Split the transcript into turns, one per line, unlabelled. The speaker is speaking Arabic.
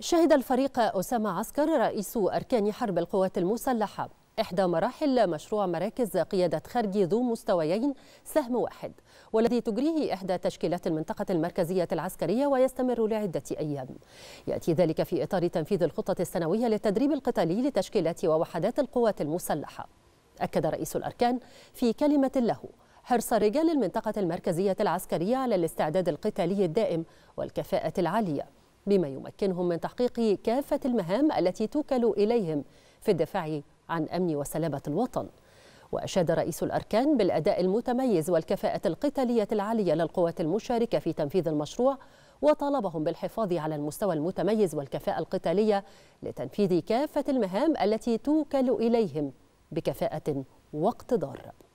شهد الفريق أسامة عسكر رئيس أركان حرب القوات المسلحة إحدى مراحل مشروع مراكز قيادة خارجي ذو مستويين سهم واحد والذي تجريه إحدى تشكيلات المنطقة المركزية العسكرية ويستمر لعدة أيام يأتي ذلك في إطار تنفيذ الخطة السنوية للتدريب القتالي لتشكيلات ووحدات القوات المسلحة أكد رئيس الأركان في كلمة له حرص رجال المنطقة المركزية العسكرية على الاستعداد القتالي الدائم والكفاءة العالية بما يمكنهم من تحقيق كافة المهام التي توكل إليهم في الدفاع عن أمن وسلامة الوطن وأشاد رئيس الأركان بالأداء المتميز والكفاءة القتالية العالية للقوات المشاركة في تنفيذ المشروع وطالبهم بالحفاظ على المستوى المتميز والكفاءة القتالية لتنفيذ كافة المهام التي توكل إليهم بكفاءة واقتدار